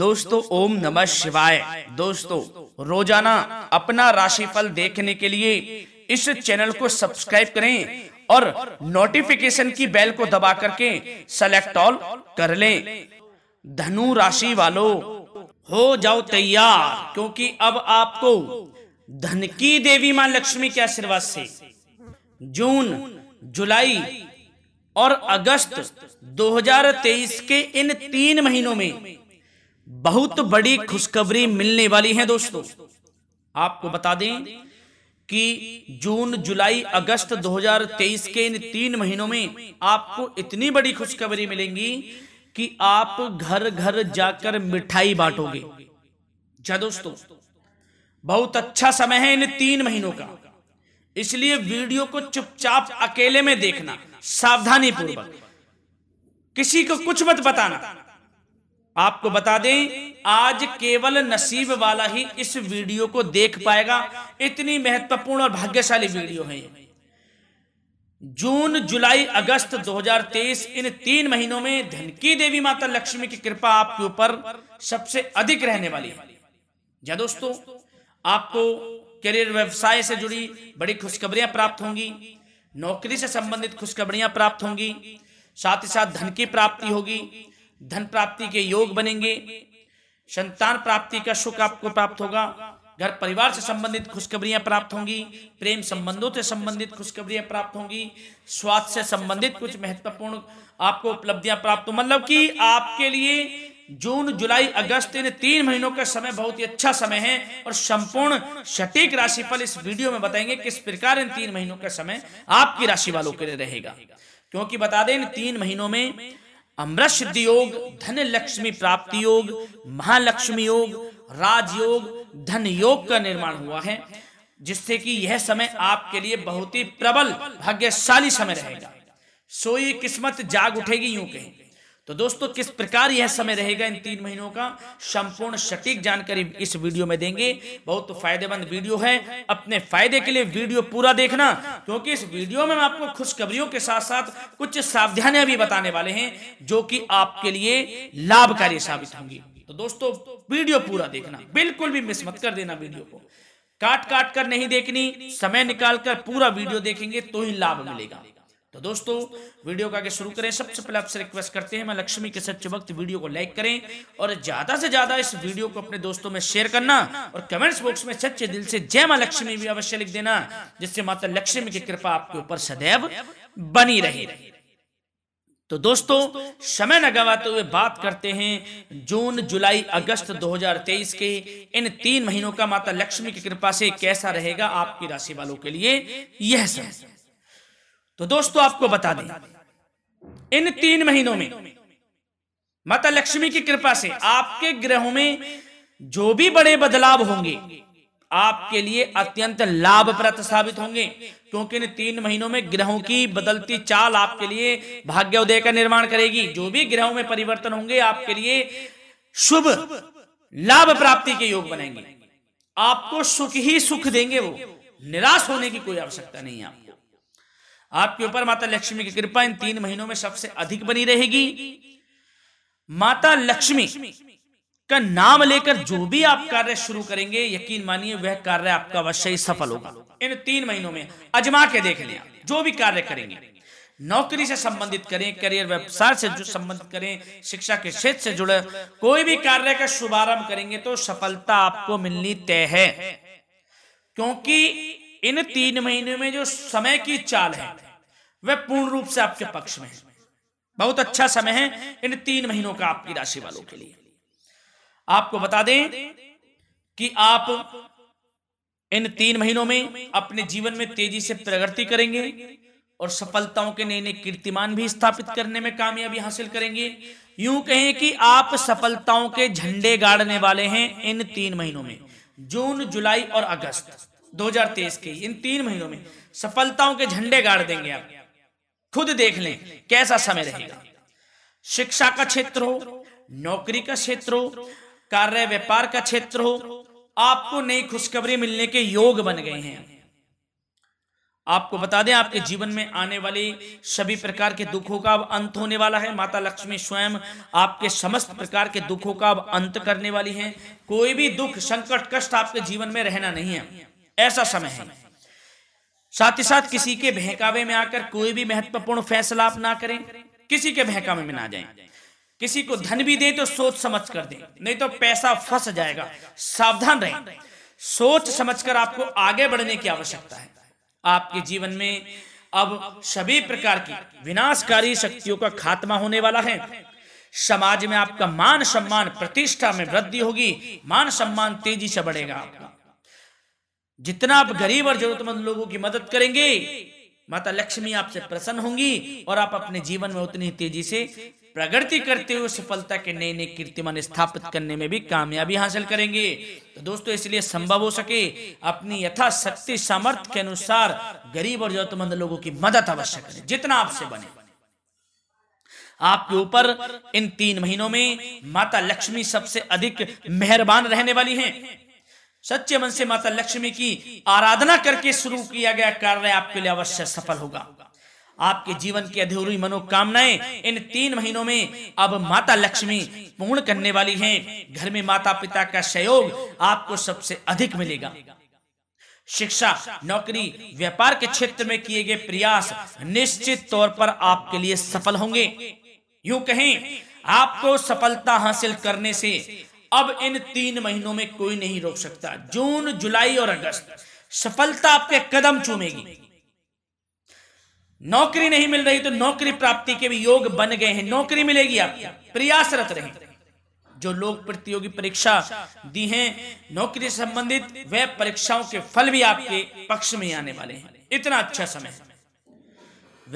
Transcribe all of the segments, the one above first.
दोस्तों ओम नमः शिवाय दोस्तों रोजाना अपना राशिफल देखने के लिए इस चैनल को सब्सक्राइब करें और नोटिफिकेशन की बेल को दबा करके सेलेक्ट ऑल कर लें धनु राशि वालों हो जाओ तैयार क्योंकि अब आपको धन की देवी मां लक्ष्मी के आशीर्वाद से जून जुलाई और अगस्त 2023 के इन तीन महीनों में बहुत बड़ी खुशखबरी मिलने वाली है दोस्तों आपको बता दें कि जून जुलाई अगस्त 2023 के इन तीन महीनों में आपको इतनी बड़ी खुशखबरी मिलेंगी कि आप घर घर जाकर मिठाई बांटोगे जा अच्छा दोस्तों बहुत अच्छा समय है इन तीन महीनों का इसलिए वीडियो को चुपचाप अकेले में देखना सावधानी पूर्वक किसी को कुछ मत बताना आपको बता दें आज केवल नसीब वाला ही इस वीडियो को देख पाएगा इतनी महत्वपूर्ण और भाग्यशाली वीडियो है जून जुलाई अगस्त 2023 इन तीन महीनों में धन की देवी माता लक्ष्मी की कृपा आपके ऊपर सबसे अधिक रहने वाली है या दोस्तों आपको करियर व्यवसाय से जुड़ी बड़ी खुशखबरियां प्राप्त होंगी नौकरी से संबंधित खुशखबरियां प्राप्त होंगी साथ ही साथ धन की प्राप्ति होगी धन प्राप्ति के योग बनेंगे संतान प्राप्ति का सुख आपको प्राप्त होगा घर परिवार से संबंधित खुशखबरियां प्राप्त होंगी प्रेम संबंधों से संबंधित खुशखबरियां प्राप्त होंगी स्वास्थ्य से संबंधित कुछ महत्वपूर्ण आपको उपलब्धियां प्राप्त हो मतलब कि आपके लिए जून जुलाई अगस्त इन तीन महीनों का समय बहुत ही अच्छा समय है और संपूर्ण सटीक राशि फल इस वीडियो में बताएंगे किस प्रकार इन तीन महीनों का समय आपकी राशि वालों के लिए रहेगा क्योंकि बता दें इन तीन महीनों में अमृत सिद्ध योग धन लक्ष्मी प्राप्ति योग महालक्ष्मी योग राजयोग धन योग का निर्माण हुआ है जिससे कि यह समय आपके लिए बहुत ही प्रबल भाग्यशाली समय रहेगा सोई किस्मत जाग उठेगी यूं कहेंगे तो दोस्तों किस प्रकार यह समय रहेगा इन तीन महीनों का संपूर्ण सटीक जानकारी इस वीडियो में देंगे बहुत फायदेमंद वीडियो है अपने फायदे के लिए वीडियो पूरा देखना क्योंकि इस वीडियो में मैं आपको खुशखबरियों के साथ साथ कुछ सावधानियां भी बताने वाले हैं जो कि आपके लिए लाभकारी साबित होंगी तो दोस्तों वीडियो पूरा देखना बिल्कुल भी मिस मत कर देना वीडियो को काट काट कर नहीं देखनी समय निकाल कर पूरा वीडियो देखेंगे तो ही लाभ मिलेगा तो दोस्तों वीडियो का आगे शुरू करें सबसे पहले आपसे रिक्वेस्ट करते हैं मैं लक्ष्मी के सच्चे वक्त वीडियो को लाइक करें और ज्यादा से ज्यादा इस वीडियो को अपने दोस्तों में शेयर करना और कमेंट्स बॉक्स में सच्चे दिल से जय माँ लक्ष्मी भी अवश्य लिख देना जिससे माता लक्ष्मी की कृपा आपके ऊपर सदैव बनी रहे तो दोस्तों समय न गवाते हुए बात करते हैं जून जुलाई अगस्त 2023 के इन तीन महीनों का माता लक्ष्मी की कृपा से कैसा रहेगा आपकी राशि वालों के लिए यह समय तो दोस्तों आपको बता दें इन तीन महीनों में माता लक्ष्मी की कृपा से आपके ग्रहों में जो भी बड़े बदलाव होंगे आपके लिए अत्यंत लाभप्रद साबित होंगे क्योंकि इन तीन महीनों में ग्रहों की बदलती चाल आपके लिए भाग्योदय का निर्माण करेगी जो भी ग्रहों में परिवर्तन होंगे आपके लिए शुभ लाभ प्राप्ति के योग बनेंगे आपको सुख ही सुख देंगे वो निराश होने की कोई आवश्यकता नहीं है आपके ऊपर माता लक्ष्मी की कृपा इन तीन महीनों में सबसे अधिक बनी रहेगी माता लक्ष्मी का नाम लेकर जो भी आप कार्य शुरू करेंगे यकीन मानिए वह कार्य आपका अवश्य ही सफल होगा इन तीन महीनों में अजमा के देख लिया जो भी कार्य करेंगे नौकरी से संबंधित करें करियर व्यवसाय से जो संबंधित करें शिक्षा के क्षेत्र से जुड़े कोई भी कार्य का शुभारंभ करेंगे तो सफलता आपको मिलनी तय है क्योंकि इन तीन महीनों में जो समय की चाल है वह पूर्ण रूप से आपके पक्ष में है बहुत अच्छा समय है इन तीन महीनों का आपकी राशि वालों के लिए आपको बता दें कि आप इन तीन महीनों में अपने जीवन में तेजी से प्रगति करेंगे और सफलताओं के नए नए कीर्तिमान भी स्थापित करने में कामयाबी हासिल करेंगे यूं कहें कि आप सफलताओं के झंडे गाड़ने वाले हैं इन तीन महीनों में जून जुलाई और अगस्त 2023 के इन तीन महीनों में सफलताओं के झंडे गाड़ देंगे आप खुद देख लें कैसा समय रहेगा शिक्षा का क्षेत्र हो नौकरी का क्षेत्र हो कार्य व्यापार का क्षेत्र हो आपको नई खुशखबरी मिलने के योग बन गए हैं आपको बता दें आपके जीवन में आने वाले सभी प्रकार के दुखों का अब अंत होने वाला है माता लक्ष्मी स्वयं आपके समस्त प्रकार के दुखों का अब अंत करने वाली हैं कोई भी दुख संकट कष्ट आपके जीवन में रहना नहीं है ऐसा समय है साथ ही साथ किसी के बहकावे में आकर कोई भी महत्वपूर्ण फैसला आप ना करें किसी के बहकावे में ना जाएं किसी को धन भी दें तो सोच समझ कर दें नहीं तो पैसा फंस जाएगा सावधान रहें सोच समझकर आपको आगे बढ़ने की आवश्यकता है आपके जीवन में अब सभी प्रकार की विनाशकारी शक्तियों का खात्मा होने वाला है समाज में आपका मान सम्मान प्रतिष्ठा में वृद्धि होगी मान सम्मान तेजी से बढ़ेगा आपका जितना आप गरीब और जरूरतमंद लोगों की मदद करेंगे माता लक्ष्मी आपसे प्रसन्न होंगी और आप अपने जीवन में उतनी तेजी से प्रगति करते हुए सफलता के नए नए कीर्तिमान स्थापित करने में भी कामयाबी हासिल करेंगे तो दोस्तों इसलिए संभव हो सके अपनी यथाशक्ति सामर्थ्य के अनुसार गरीब और जरूरतमंद लोगों की मदद अवश्य करें जितना आपसे बने आपके ऊपर इन तीन महीनों में माता लक्ष्मी सबसे अधिक मेहरबान रहने वाली हैं। सच्चे मन से माता लक्ष्मी की आराधना करके शुरू किया गया कार्य आपके लिए अवश्य सफल होगा आपके जीवन की अधूरी मनोकामनाएं इन तीन महीनों में अब माता लक्ष्मी पूर्ण करने वाली हैं घर में माता पिता का सहयोग आपको सबसे अधिक मिलेगा शिक्षा नौकरी व्यापार के क्षेत्र में किए गए प्रयास निश्चित तौर पर आपके लिए सफल होंगे यूं कहें आपको सफलता हासिल करने से अब इन तीन महीनों में कोई नहीं रोक सकता जून जुलाई और अगस्त सफलता आपके कदम चूमेगी नौकरी नहीं मिल रही तो नौकरी प्राप्ति के भी योग बन गए हैं नौकरी मिलेगी आप प्रयासरत रहे जो लोग प्रतियोगी परीक्षा दी हैं नौकरी से संबंधित वह परीक्षाओं के फल भी आपके पक्ष में आने वाले हैं इतना अच्छा समय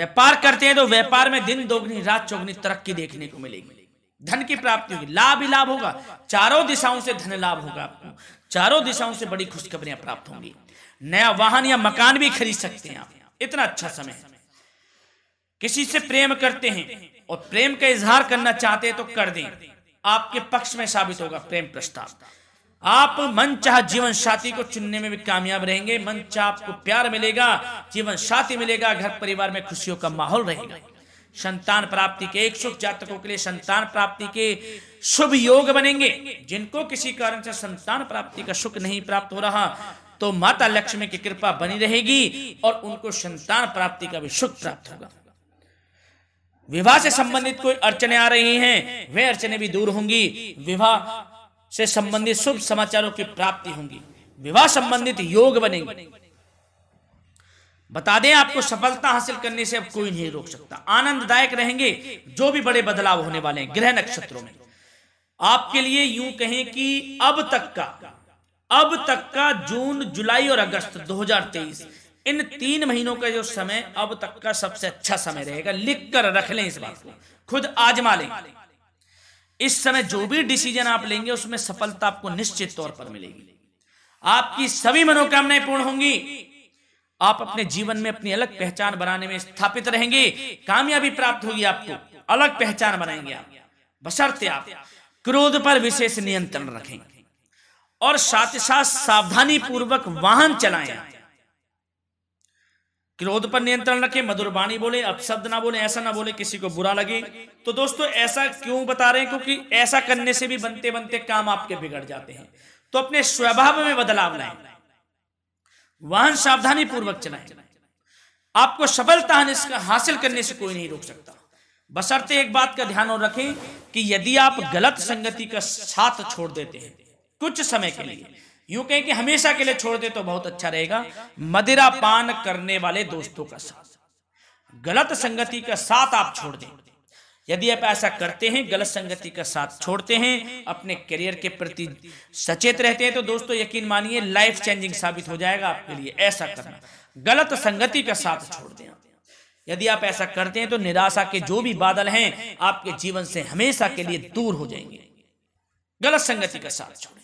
व्यापार करते हैं तो व्यापार में दिन दोगुनी रात चौगनी तरक्की देखने को मिलेगी धन की प्राप्ति होगी लाभ ही लाभ होगा चारों दिशाओं से धन लाभ होगा आपको चारों दिशाओं से बड़ी खुशखबरियां प्राप्त होंगी नया वाहन या मकान भी खरीद सकते हैं आप इतना अच्छा समय किसी से प्रेम करते हैं और प्रेम का इजहार करना चाहते हैं तो कर दें आपके पक्ष में साबित होगा प्रेम प्रस्ताव आप मन चाह जीवन साथी को चुनने में भी कामयाब रहेंगे मन चाह आपको प्यार मिलेगा जीवन साथी मिलेगा घर परिवार में खुशियों का माहौल रहेगा संतान प्राप्ति के एक शुभ जातकों के लिए संतान प्राप्ति के शुभ योग बनेंगे जिनको किसी कारण से संतान प्राप्ति का सुख नहीं प्राप्त हो रहा तो माता लक्ष्मी की कृपा बनी रहेगी और उनको संतान प्राप्ति का भी सुख प्राप्त होगा विवाह से संबंधित कोई अड़चने आ रही हैं वे अड़चने भी दूर होंगी विवाह से संबंधित शुभ समाचारों की प्राप्ति होंगी विवाह संबंधित योग बनेंगे बता दें आपको सफलता हासिल करने से अब कोई नहीं रोक सकता आनंददायक रहेंगे जो भी बड़े बदलाव होने वाले हैं ग्रह नक्षत्रों में आपके लिए यूं कहें कि अब तक का अब तक का जून जुलाई और अगस्त 2023 इन तीन महीनों का जो समय अब तक का सबसे अच्छा समय रहेगा लिख कर रख लें इस बात को खुद आजमा लें इस समय जो भी डिसीजन आप लेंगे उसमें सफलता आपको निश्चित तौर पर मिलेगी आपकी सभी मनोकामनाएं पूर्ण होंगी आप अपने जीवन में अपनी अलग पहचान बनाने में स्थापित रहेंगे कामयाबी प्राप्त होगी आपको अलग पहचान बनाएंगे आप बशर्ते आप क्रोध पर विशेष नियंत्रण रखें और साथ ही साथ सावधानी पूर्वक वाहन चलाएं क्रोध पर नियंत्रण रखें मधुर वाणी बोले अपशब्द ना बोले ऐसा ना बोले किसी को बुरा लगे तो दोस्तों ऐसा क्यों बता रहे हैं क्योंकि ऐसा करने से भी बनते बनते काम आपके बिगड़ जाते हैं तो अपने स्वभाव में बदलाव लाएं वाहन सावधानी पूर्वक चलाएं आपको सफलता हासिल करने से कोई नहीं रोक सकता बसरते एक बात का ध्यान और रखें कि यदि आप गलत संगति का साथ छोड़ देते हैं कुछ समय के लिए यूं कहें कि हमेशा के लिए छोड़ दे तो बहुत अच्छा रहेगा मदिरा पान करने वाले दोस्तों का साथ गलत संगति का साथ आप छोड़ दें यदि आप ऐसा करते हैं गलत संगति का साथ छोड़ते हैं अपने करियर के प्रति सचेत रहते हैं तो दोस्तों यकीन मानिए लाइफ चेंजिंग साबित हो जाएगा आपके लिए ऐसा करना गलत संगति का साथ छोड़ दें यदि आप ऐसा करते हैं तो निराशा के जो भी बादल हैं आपके जीवन से हमेशा के लिए दूर हो जाएंगे गलत संगति का साथ छोड़ें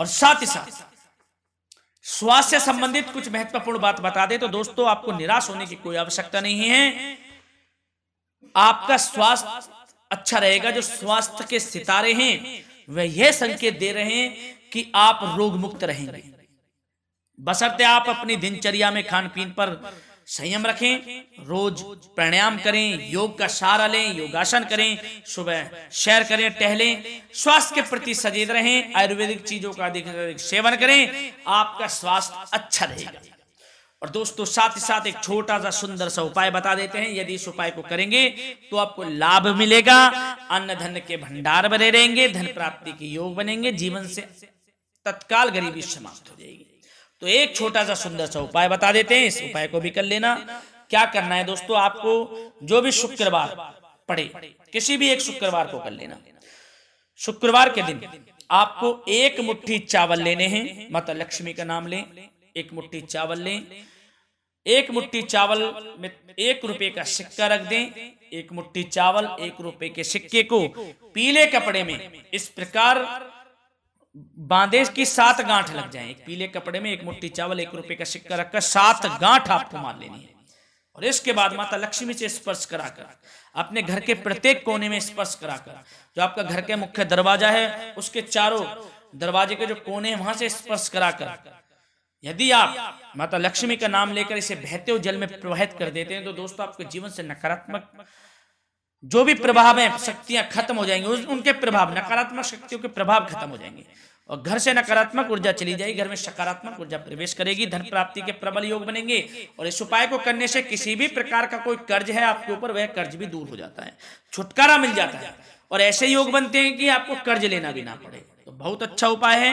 और साथ ही साथ स्वास्थ्य संबंधित कुछ महत्वपूर्ण बात बता दें तो दोस्तों आपको निराश होने की कोई आवश्यकता नहीं है आपका स्वास्थ्य अच्छा रहेगा जो स्वास्थ्य के सितारे हैं वह यह संकेत दे रहे हैं कि आप रोग मुक्त रहेंगे बसरते आप अपनी दिनचर्या में खान पीन पर संयम रखें रोज प्राणायाम करें योग का सहारा लें योगासन करें सुबह शैर करें टहलें स्वास्थ्य के प्रति सचेत रहें आयुर्वेदिक चीजों का अधिक सेवन करें आपका स्वास्थ्य अच्छा रहेगा और दोस्तों साथ ही साथ एक छोटा सा सुंदर सा उपाय बता देते हैं यदि इस उपाय को करेंगे तो आपको लाभ मिलेगा अन्न धन के भंडार बने रहेंगे धन प्राप्ति के योग बनेंगे जीवन से तत्काल गरीबी समाप्त हो जाएगी तो एक छोटा सा सुंदर सा उपाय बता देते हैं इस उपाय को भी कर लेना क्या करना है दोस्तों आपको जो भी शुक्रवार पड़े किसी भी एक शुक्रवार को कर लेना शुक्रवार के दिन आपको एक मुट्ठी चावल लेने हैं माता लक्ष्मी का नाम लें एक मुट्ठी चावल लें एक मुट्ठी चावल में एक रुपए का सिक्का रख दें एक मुट्ठी चावल एक रुपए के सिक्के को पीले कपड़े में इस प्रकार बांधे की सात गांठ लग जाए एक पीले कपड़े में एक मुट्ठी चावल एक रुपए का सिक्का रखकर सात गांठ आपको मार लेनी है और इसके बाद माता लक्ष्मी से स्पर्श कराकर अपने घर के प्रत्येक कोने में स्पर्श कराकर जो आपका घर के मुख्य दरवाजा है उसके चारों दरवाजे के जो कोने वहां से स्पर्श कराकर यदि आप माता लक्ष्मी का नाम लेकर इसे बहते हुए जल में प्रवाहित कर देते हैं तो दोस्तों आपके जीवन से नकारात्मक जो भी प्रभाव है शक्तियां खत्म हो जाएंगी उनके प्रभाव नकारात्मक शक्तियों के प्रभाव खत्म हो जाएंगे और घर से नकारात्मक ऊर्जा चली जाएगी घर में सकारात्मक ऊर्जा प्रवेश करेगी धन प्राप्ति के प्रबल योग बनेंगे और इस उपाय को करने से किसी भी प्रकार का कोई कर्ज है आपके ऊपर वह कर्ज भी दूर हो जाता है छुटकारा मिल जाता है और ऐसे योग बनते हैं कि आपको कर्ज लेना भी ना पड़े तो बहुत अच्छा उपाय है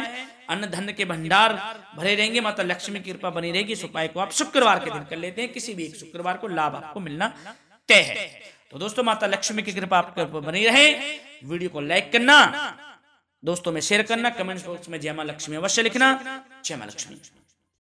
अन्न धन के भंडार भरे रहेंगे माता लक्ष्मी की कृपा बनी रहेगी इस उपाय को आप शुक्रवार के दिन कर लेते हैं किसी भी एक शुक्रवार को लाभ आपको मिलना तय है तो दोस्तों माता लक्ष्मी की कृपा आपके ऊपर बनी रहे वीडियो को लाइक करना दोस्तों में शेयर करना कमेंट बॉक्स में जय लक्ष्मी अवश्य लिखना जय लक्ष्मी